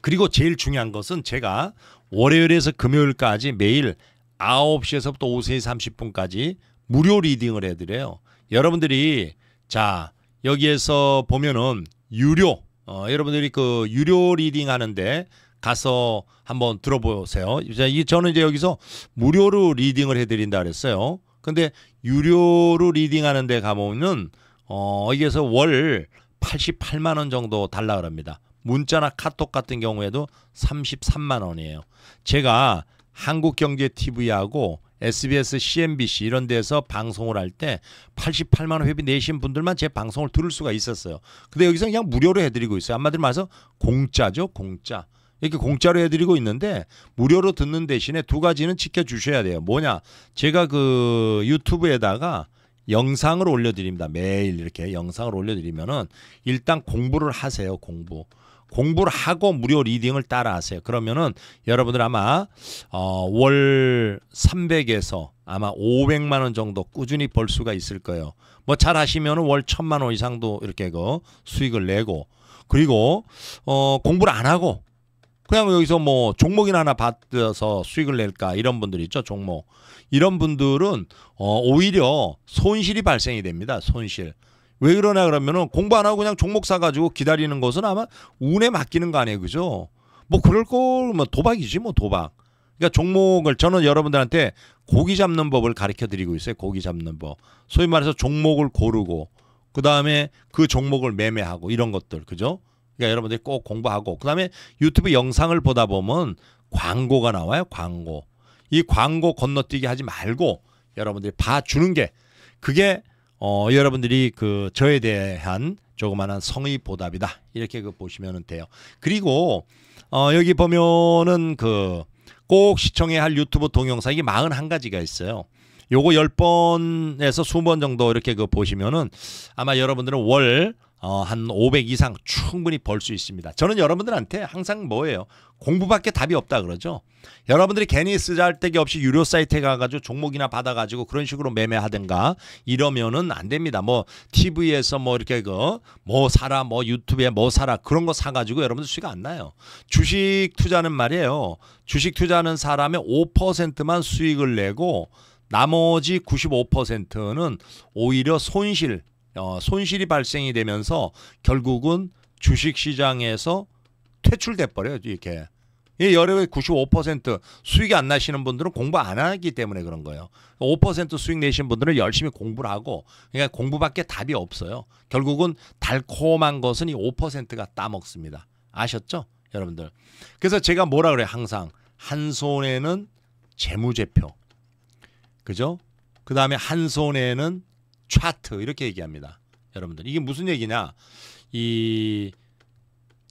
그리고 제일 중요한 것은 제가 월요일에서 금요일까지 매일 9시에서부터 오후 3시 30분까지 무료 리딩을 해드려요. 여러분들이 자 여기에서 보면은 유료 어, 여러분들이 그 유료 리딩 하는데 가서 한번 들어보세요. 이제 저는 이제 여기서 무료로 리딩을 해드린다 그랬어요. 근데 유료로 리딩하는데 가보면 은어 여기에서 월 88만 원 정도 달라 그럽니다. 문자나 카톡 같은 경우에도 33만 원이에요. 제가 한국경제TV하고 SBS, CNBC 이런 데서 방송을 할 때 88만 원 회비 내신 분들만 제 방송을 들을 수가 있었어요. 근데 여기서 그냥 무료로 해드리고 있어요. 한마디로 말해서 공짜죠, 공짜. 이렇게 공짜로 해드리고 있는데 무료로 듣는 대신에 두 가지는 지켜주셔야 돼요. 뭐냐? 제가 그 유튜브에다가 영상을 올려드립니다. 매일 이렇게 영상을 올려드리면은 일단 공부를 하세요, 공부. 공부를 하고 무료 리딩을 따라하세요. 그러면은 여러분들 아마 어, 월 300에서 아마 500만 원 정도 꾸준히 벌 수가 있을 거예요. 뭐 잘하시면월 1000만 원 이상도 이렇게 그 수익을 내고 그리고 어, 공부를 안 하고 그냥 여기서 뭐 종목이나 하나 받아서 수익을 낼까 이런 분들 있죠 종목 이런 분들은 어, 오히려 손실이 발생이 됩니다 손실 왜 그러냐 그러면은 공부 안 하고 그냥 종목 사가지고 기다리는 것은 아마 운에 맡기는 거 아니에요, 그죠? 뭐 그럴 걸면 뭐 도박이지 뭐 도박. 그러니까 종목을 저는 여러분들한테 고기 잡는 법을 가르쳐 드리고 있어요. 고기 잡는 법. 소위 말해서 종목을 고르고 그 다음에 그 종목을 매매하고 이런 것들 그죠? 그러니까 여러분들이 꼭 공부하고 그 다음에 유튜브 영상을 보다 보면 광고가 나와요. 광고. 이 광고 건너뛰기 하지 말고 여러분들이 봐주는 게 그게 어, 여러분들이 그 저에 대한 조그마한 성의 보답이다 이렇게 그 보시면 돼요. 그리고 어, 여기 보면은 그 꼭 시청해야 할 유튜브 동영상 이게 41가지가 있어요. 요거 10번에서 20번 정도 이렇게 그 보시면은 아마 여러분들은 월 어, 한 500 이상 충분히 벌 수 있습니다. 저는 여러분들한테 항상 뭐예요? 공부밖에 답이 없다 그러죠. 여러분들이 괜히 쓰잘데기 없이 유료 사이트에 가가지고 종목이나 받아가지고 그런 식으로 매매하든가 이러면은 안 됩니다. 뭐 TV에서 뭐 이렇게 그 뭐 사라 뭐 유튜브에 뭐 사라 그런 거 사가지고 여러분들 수익 안 나요. 주식 투자는 말이에요. 주식 투자는 사람의 5%만 수익을 내고 나머지 95%는 오히려 손실 어, 손실이 발생이 되면서 결국은 주식 시장에서 퇴출돼 버려요. 이렇게. 이 열의 95% 수익이 안 나시는 분들은 공부 안 하기 때문에 그런 거예요. 5% 수익 내신 분들은 열심히 공부를 하고 그러니까 공부밖에 답이 없어요. 결국은 달콤한 것은 이 5%가 따먹습니다. 아셨죠? 여러분들. 그래서 제가 뭐라 그래 요 항상 한 손에는 재무제표. 그죠? 그 다음에 한 손에는 차트 이렇게 얘기합니다. 여러분들 이게 무슨 얘기냐? 이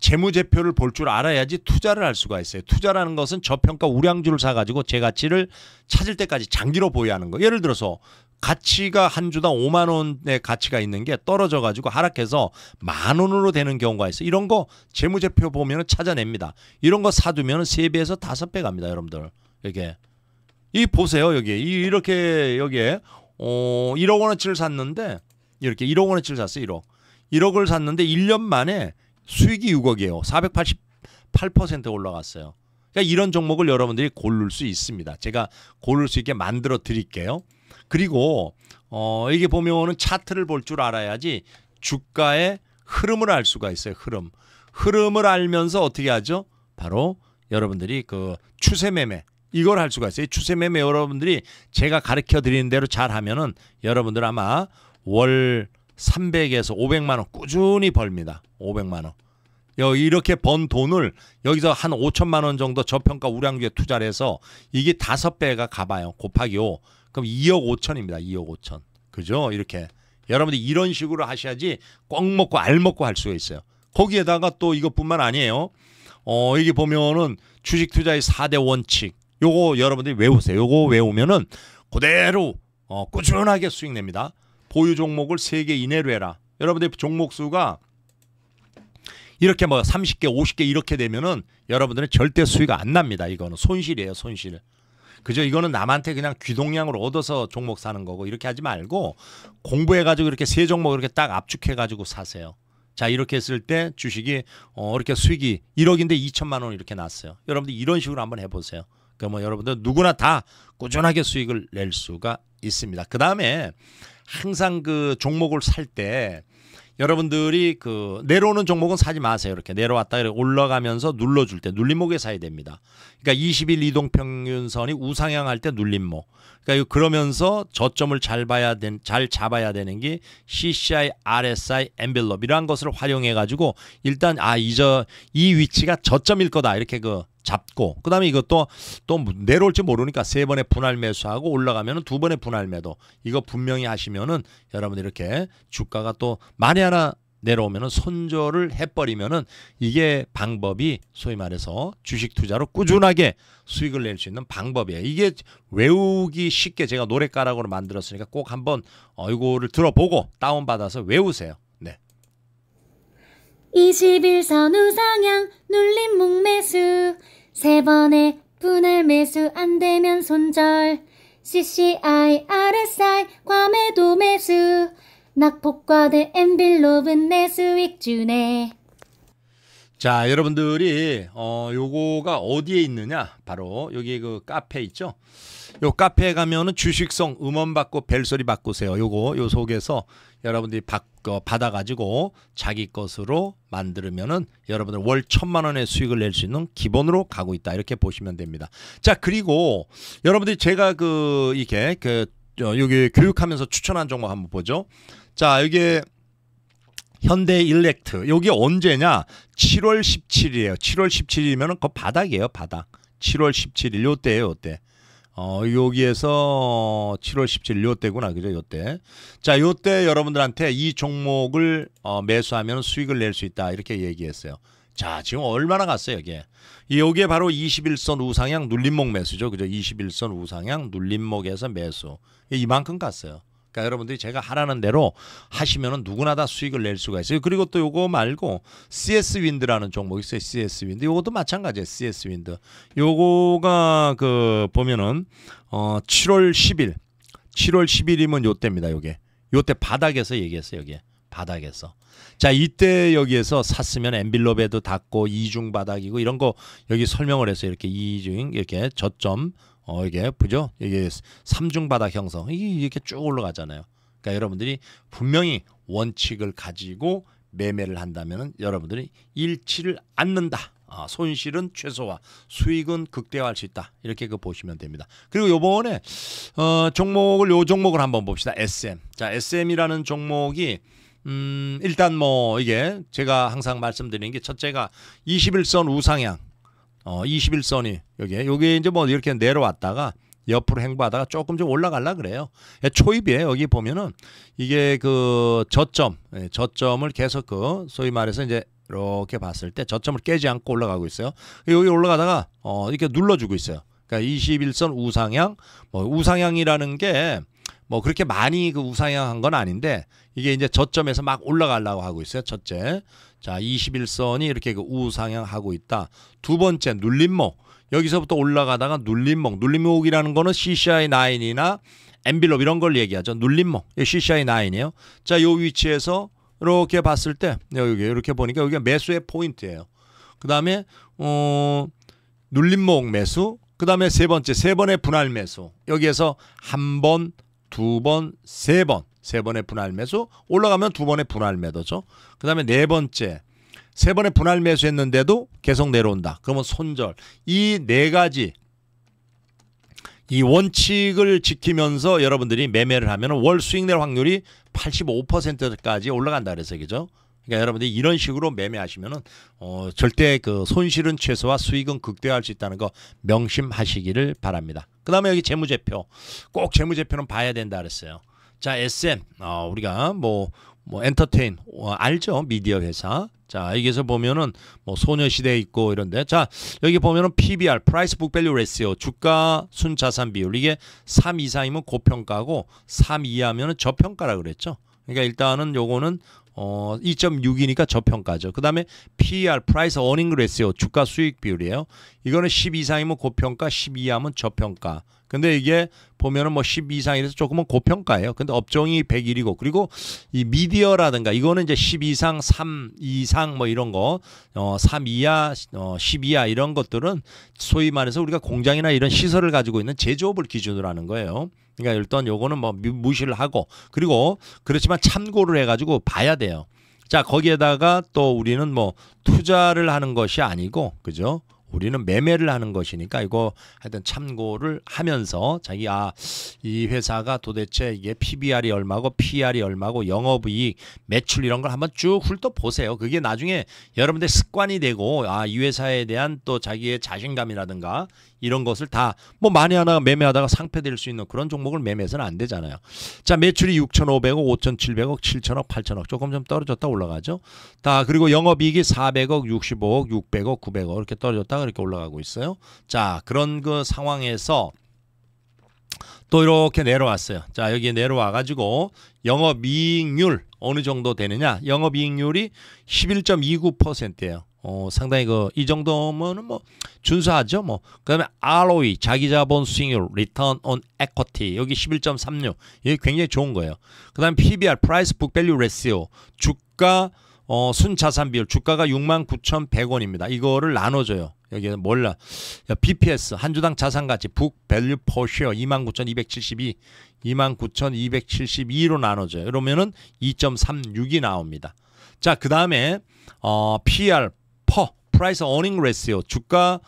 재무제표를 볼 줄 알아야지 투자를 할 수가 있어요. 투자라는 것은 저평가 우량주를 사가지고 제 가치를 찾을 때까지 장기로 보유하는 거. 예를 들어서 가치가 한 주당 5만 원의 가치가 있는 게 떨어져 가지고 하락해서 만 원으로 되는 경우가 있어요. 이런 거 재무제표 보면 찾아냅니다. 이런 거 사두면 세배에서 다섯 배 갑니다. 여러분들. 이렇게. 이 보세요. 여기. 이렇게 여기에 어, 1억 원어치를 샀는데 이렇게 1억 원어치를 샀어 1억. 1억을 샀는데 1년 만에 수익이 6억이에요. 488% 올라갔어요. 그러니까 이런 종목을 여러분들이 고를 수 있습니다. 제가 고를 수 있게 만들어 드릴게요. 그리고 어, 이게 보면은 차트를 볼 줄 알아야지 주가의 흐름을 알 수가 있어요. 흐름. 흐름을 알면서 어떻게 하죠? 바로 여러분들이 그 추세 매매 이걸 할 수가 있어요. 추세 매매 여러분들이 제가 가르쳐 드리는 대로 잘 하면은 여러분들 아마 월 300에서 500만 원 꾸준히 벌입니다. 500만 원. 이렇게 번 돈을 여기서 한 5천만 원 정도 저평가 우량주에 투자를 해서 이게 다섯 배가 가봐요. 곱하기 5. 그럼 2억 5천입니다. 2억 5천. 그죠? 이렇게. 여러분들 이런 식으로 하셔야지 꽉 먹고 알 먹고 할 수가 있어요. 거기에다가 또 이것뿐만 아니에요. 어, 여기 보면은 주식 투자의 4대 원칙. 요거 여러분들이 외우세요. 요거 외우면은 그대로 어, 꾸준하게 수익 냅니다. 보유 종목을 3개 이내로 해라. 여러분들 종목 수가 이렇게 뭐 30개, 50개 이렇게 되면은 여러분들은 절대 수익 안 납니다. 이거는 손실이에요, 손실. 그죠? 이거는 남한테 그냥 귀동량으로 얻어서 종목 사는 거고 이렇게 하지 말고 공부해 가지고 이렇게 세 종목 이렇게 딱 압축해 가지고 사세요. 자 이렇게 했을 때 주식이 어 이렇게 수익이 1억인데 2천만 원 이렇게 났어요. 여러분들 이런 식으로 한번 해보세요. 그러면 그러니까 뭐 여러분들 누구나 다 꾸준하게 수익을 낼 수가 있습니다. 그 다음에 항상 그 종목을 살 때 여러분들이 그 내려오는 종목은 사지 마세요. 이렇게 내려왔다 이렇게 올라가면서 눌러줄 때 눌림목에 사야 됩니다. 그러니까 20일 이동평균선이 우상향할 때 눌림목. 그러니까 그러면서 저점을 잘 봐야 된, 잘 잡아야 되는 게 CCI, RSI, 엔벨롭 이러한 것을 활용해 가지고 일단 아 이 저 이 위치가 저점일 거다 이렇게 그 잡고 그다음에 이것도 또 뭐 내려올지 모르니까 세 번의 분할 매수하고 올라가면 두 번의 분할 매도 이거 분명히 하시면은 여러분들 이렇게 주가가 또 만에 하나 내려오면은 손절을 해버리면은 이게 방법이 소위 말해서 주식 투자로 꾸준하게 수익을 낼 수 있는 방법이에요. 이게 외우기 쉽게 제가 노래가락으로 만들었으니까 꼭 한번 어, 이거를 들어보고 다운받아서 외우세요. 네. 21선 우상향 눌림 목매수 세 번의 분할 매수 안 되면 손절 CCI, RSI, 과매도 매수 낙폭과 대 엠빌 로브내 수익 주네 자 여러분들이 어 요거가 어디에 있느냐 바로 여기 그 카페 있죠 요 카페에 가면은 주식성 음원 받고 벨소리 바꾸세요. 요거 요 속에서 여러분들이 받, 어, 받아가지고 자기 것으로 만들면은 여러분들 월 천만 원의 수익을 낼 수 있는 기본으로 가고 있다. 이렇게 보시면 됩니다. 자, 그리고 여러분들이 제가 그, 이게 그, 어, 여기 교육하면서 추천한 정보 한번 보죠. 자, 여기에 현대 일렉트. 여기 언제냐? 7월 17일이에요. 7월 17일이면은 그 바닥이에요, 바닥. 7월 17일 요때에요 요때. 어, 여기에서 7월 17일 요때구나. 그죠? 요때. 자, 요 때 여러분들한테 이 종목을 어, 매수하면 수익을 낼 수 있다. 이렇게 얘기했어요. 자, 지금 얼마나 갔어요, 이게? 여기에 바로 21선 우상향 눌림목 매수죠. 그죠? 21선 우상향 눌림목에서 매수. 이만큼 갔어요. 그러니까 여러분들이 제가 하라는 대로 하시면은 누구나 다 수익을 낼 수가 있어요. 그리고 또 요거 말고 CS 윈드라는 종목 있어요. CS 윈드. 요것도 마찬가지예요. CS 윈드. 요거가 그 보면은 어 7월 10일. 7월 10일이면 요때입니다. 요게. 요때 바닥에서 얘기했어요. 여기. 바닥에서. 자, 이때 여기에서 샀으면 엔빌로베도닫고 이중 바닥이고 이런 거 여기 설명을 해서 이렇게 이중 이렇게 저점 어 이게 보죠 이게 삼중 바닥 형성 이게 이렇게 쭉 올라가잖아요. 그러니까 여러분들이 분명히 원칙을 가지고 매매를 한다면 여러분들이 잃지를 않는다. 아, 손실은 최소화, 수익은 극대화할 수 있다. 이렇게 그 보시면 됩니다. 그리고 요번에 어, 종목을 요 종목을 한번 봅시다. SM. 자, SM이라는 종목이 음, 일단 뭐 이게 제가 항상 말씀드리는 게 첫째가 21선 우상향. 어 21선이 여기에 여기 이제 뭐 이렇게 내려왔다가 옆으로 행보하다가 조금 좀 올라갈라 그래요. 예, 초입이에요. 여기 보면은 이게 그 저점, 예, 저점을 계속 그 소위 말해서 이제 이렇게 봤을 때 저점을 깨지 않고 올라가고 있어요. 여기 올라가다가 어 이렇게 눌러주고 있어요. 그러니까 21선 우상향, 뭐 우상향이라는 게 뭐 그렇게 많이 그 우상향한 건 아닌데 이게 이제 저점에서 막 올라가려고 하고 있어요. 첫째. 자, 21선이 이렇게 그 우상향하고 있다. 두 번째 눌림목. 여기서부터 올라가다가 눌림목. 눌림목이라는 거는 CCI9이나 엔빌롭 이런 걸 얘기하죠. 눌림목. CCI9이에요. 자, 요 위치에서 이렇게 봤을 때 여기 이렇게 보니까 여기가 매수의 포인트예요. 그다음에 어 눌림목 매수, 그다음에 세 번째 세 번의 분할 매수. 여기에서 한 번, 두 번, 세 번. 세 번의 분할 매수 올라가면 두 번의 분할 매도죠. 그 다음에 네 번째 세 번의 분할 매수했는데도 계속 내려온다. 그러면 손절 이 네 가지 이 원칙을 지키면서 여러분들이 매매를 하면 월 수익 낼 확률이 85%까지 올라간다 그래서 그죠? 그러니까 여러분들이 이런 식으로 매매하시면어 절대 그 손실은 최소화 수익은 극대화할 수 있다는 거 명심하시기를 바랍니다. 그다음에 여기 재무제표 꼭 재무제표는 봐야 된다 그랬어요. 자 SM 어, 우리가 뭐뭐 뭐 엔터테인 어, 알죠 미디어 회사 자 여기서 보면은 뭐 소녀시대 있고 이런데 자 여기 보면은 PBR (Price Book Value Ratio) 주가 순자산 비율 이게 3 이상이면 고평가고 3 이하면은 저평가라 그랬죠 그러니까 일단은 요거는 어 2.6이니까 저평가죠. 그 다음에 PER (Price Earning Ratio) 주가 수익 비율이에요. 이거는 10 이상이면 고평가, 12 이하면 저평가. 근데 이게 보면은 뭐 10 이상이라서 조금은 고평가예요. 근데 업종이 101이고 그리고 이 미디어라든가 이거는 이제 10 이상, 3 이상 뭐 이런 거, 어, 3 이하, 어, 10 이하 이런 것들은 소위 말해서 우리가 공장이나 이런 시설을 가지고 있는 제조업을 기준으로 하는 거예요. 그러니까 일단 요거는 뭐 무시를 하고 그리고 그렇지만 참고를 해가지고 봐야 돼요. 자 거기에다가 또 우리는 뭐 투자를 하는 것이 아니고 그죠 우리는 매매를 하는 것이니까 이거 하여튼 참고를 하면서 자기 아 이 회사가 도대체 이게 PBR이 얼마고 PR이 얼마고 영업이익 매출 이런 걸 한번 쭉 훑어보세요. 그게 나중에 여러분들 습관이 되고 아 이 회사에 대한 또 자기의 자신감이라든가 이런 것을 다뭐 만에 하나 매매하다가 상패될 수 있는 그런 종목을 매매해서는 안 되잖아요. 자 매출이 6,500억, 5,700억, 7,000억, 8,000억 조금 좀 떨어졌다 올라가죠. 다 그리고 영업이익이 400억, 65억, 600억, 900억 이렇게 떨어졌다가 이렇게 올라가고 있어요. 자 그런 그 상황에서 또 이렇게 내려왔어요. 자 여기 내려와 가지고 영업이익률 어느 정도 되느냐? 영업이익률이 11.29%예요. 어, 상당히 그 이정도면뭐 준수하죠. 뭐 그다음에 ROE 자기자본 수익률 (Return on Equity) 여기 11.36 이게 굉장히 좋은 거예요. 그다음 에 PBR (Price Book Value Ratio) 주가 어, 순자산 비율 주가가 69,100원입니다. 이거를 나눠줘요. 여기는 몰라. BPS 한 주당 자산 가치 value book per share, 29,272 29,272로 나눠져요이러면은 2.36이 나옵니다. 자, 그다음에 어, PR per price e a 주가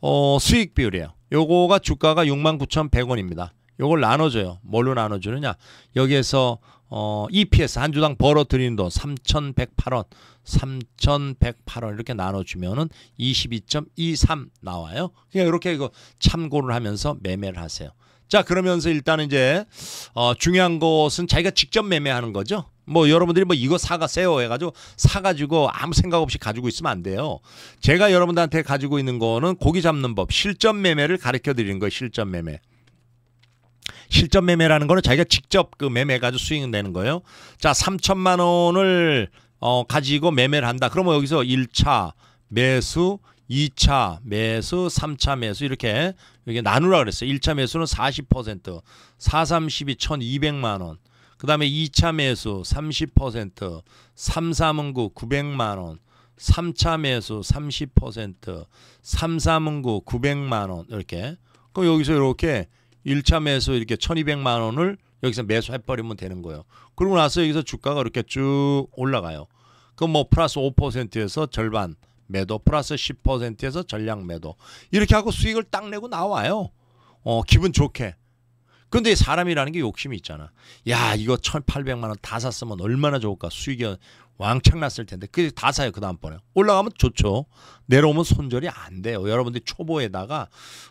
어, 수익 비율이에요. 요거가 주가가 69,100원입니다. 요걸 나눠줘요. 뭘로 나눠주느냐? 여기에서 어, EPS 한 주당 벌어들이는 돈 3,108원, 3,108원 이렇게 나눠주면은 22.23 나와요. 그냥 이렇게 이거 참고를 하면서 매매를 하세요. 자 그러면서 일단 이제 어, 중요한 것은 자기가 직접 매매하는 거죠. 뭐 여러분들이 뭐 이거 사가 세요 해가지고 사가지고 아무 생각 없이 가지고 있으면 안 돼요. 제가 여러분들한테 가지고 있는 거는 고기 잡는 법, 실전 매매를 가르쳐 드리는 거예요. 실전 매매. 실전 매매라는 거는 자기가 직접 그 매매 가지고 수익 내는 거예요. 자, 3천만 원을 어 가지고 매매를 한다. 그러면 여기서 1차 매수, 2차 매수, 3차 매수 이렇게 여기 나누라 그랬어요. 1차 매수는 40%, 4, 3, 2 1200만 원. 그 다음에 2차 매수 30%, 3사문구 900만원, 3차 매수 30%, 3사문구 900만원 이렇게 그럼 여기서 이렇게 1차 매수 이렇게 1200만원을 여기서 매수해버리면 되는 거예요. 그러고 나서 여기서 주가가 이렇게 쭉 올라가요. 그럼 뭐 플러스 5%에서 절반 매도 플러스 10%에서 전량 매도 이렇게 하고 수익을 딱 내고 나와요. 어, 기분 좋게. 근데 사람이라는 게 욕심이 있잖아. 야, 이거 1,800만 원 다 샀으면 얼마나 좋을까? 수익이 왕창 났을 텐데. 그게 다 사요. 그 다음번에. 올라가면 좋죠. 내려오면 손절이 안 돼요. 여러분들이 초보에다가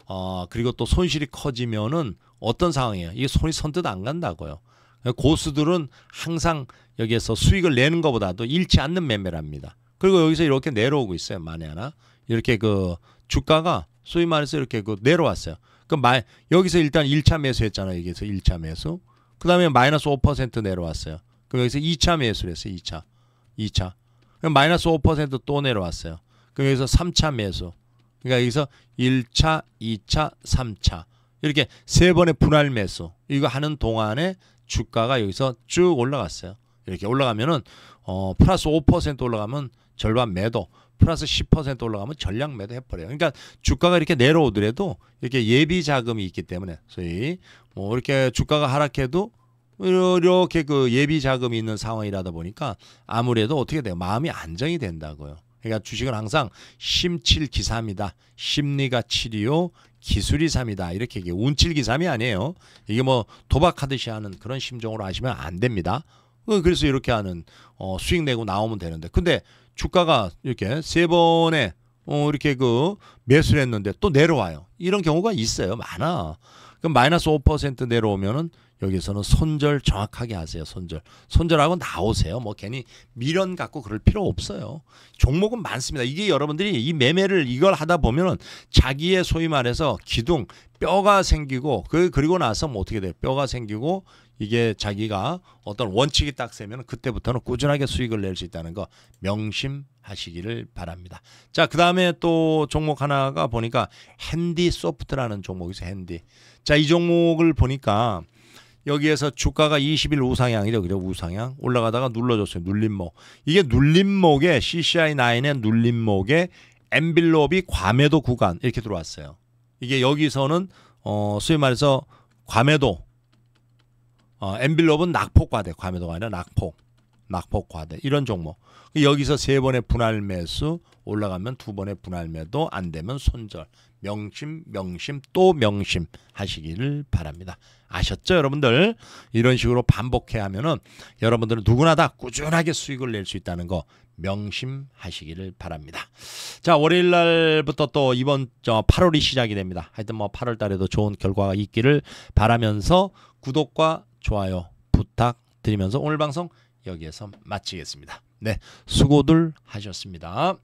어, 그리고 또 손실이 커지면은 어떤 상황이에요? 이게 손이 선뜻 안 간다고요. 고수들은 항상 여기에서 수익을 내는 것보다도 잃지 않는 매매랍니다. 그리고 여기서 이렇게 내려오고 있어요. 만에 하나. 이렇게 그 주가가 소위 말해서 이렇게 그 내려왔어요. 그럼 여기서 일단 1차 매수했잖아요. 여기서 1차 매수. 그 다음에 마이너스 5% 내려왔어요. 그럼 여기서 2차 매수를 했어요. 2차. 2차. 그럼 마이너스 5%또 내려왔어요. 그럼 여기서 3차 매수. 그러니까 여기서 1차, 2차, 3차. 이렇게 세 번의 분할 매수. 이거 하는 동안에 주가가 여기서 쭉 올라갔어요. 이렇게 올라가면은 어 플러스 5% 올라가면 절반 매도, 플러스 10% 올라가면 전량 매도해버려요. 그러니까 주가가 이렇게 내려오더라도 이렇게 예비 자금이 있기 때문에 소위 뭐 이렇게 주가가 하락해도 이렇게 그 예비 자금이 있는 상황이라다 보니까 아무래도 어떻게 돼요? 마음이 안정이 된다고요. 그러니까 주식은 항상 심칠기사입니다 심리가 치리요 기술이 삼이다 이렇게 얘기 운칠기삼이 아니에요. 이게 뭐 도박하듯이 하는 그런 심정으로 하시면 안 됩니다. 어, 그래서 이렇게 하는 어, 수익 내고 나오면 되는데 근데 주가가 이렇게 세 번에 어, 이렇게 그 매수를 했는데 또 내려와요. 이런 경우가 있어요. 많아. 그럼 마이너스 5% 내려오면은 여기서는 손절 정확하게 하세요. 손절. 손절하고 나오세요. 뭐 괜히 미련 갖고 그럴 필요 없어요. 종목은 많습니다. 이게 여러분들이 이 매매를 이걸 하다 보면은 자기의 소위 말해서 기둥 뼈가 생기고 그 그리고 나서 뭐 어떻게 돼요? 뼈가 생기고 이게 자기가 어떤 원칙이 딱 세면 그때부터는 꾸준하게 수익을 낼 수 있다는 거 명심하시기를 바랍니다. 자, 그 다음에 또 종목 하나가 보니까 핸디 소프트라는 종목이 있어요. 핸디. 자, 이 종목을 보니까 여기에서 주가가 20일 우상향이죠. 그죠? 우상향. 올라가다가 눌러줬어요. 눌림목. 이게 눌림목에 CCI9의 눌림목에 엠빌로비 과매도 구간 이렇게 들어왔어요. 이게 여기서는 어, 소위 말해서 과매도 어, 엔빌럽은 낙폭과대, 과매도가 아니라 낙폭, 낙폭과대 이런 종목. 여기서 세 번의 분할 매수 올라가면 두 번의 분할 매도 안 되면 손절. 명심, 명심 또 명심 하시기를 바랍니다. 아셨죠, 여러분들? 이런 식으로 반복해 하면은 여러분들은 누구나 다 꾸준하게 수익을 낼 수 있다는 거 명심하시기를 바랍니다. 자, 월요일 날부터 또 이번 저 8월이 시작이 됩니다. 하여튼 뭐 8월 달에도 좋은 결과가 있기를 바라면서 구독과 좋아요 부탁드리면서 오늘 방송 여기에서 마치겠습니다. 네, 수고들 하셨습니다.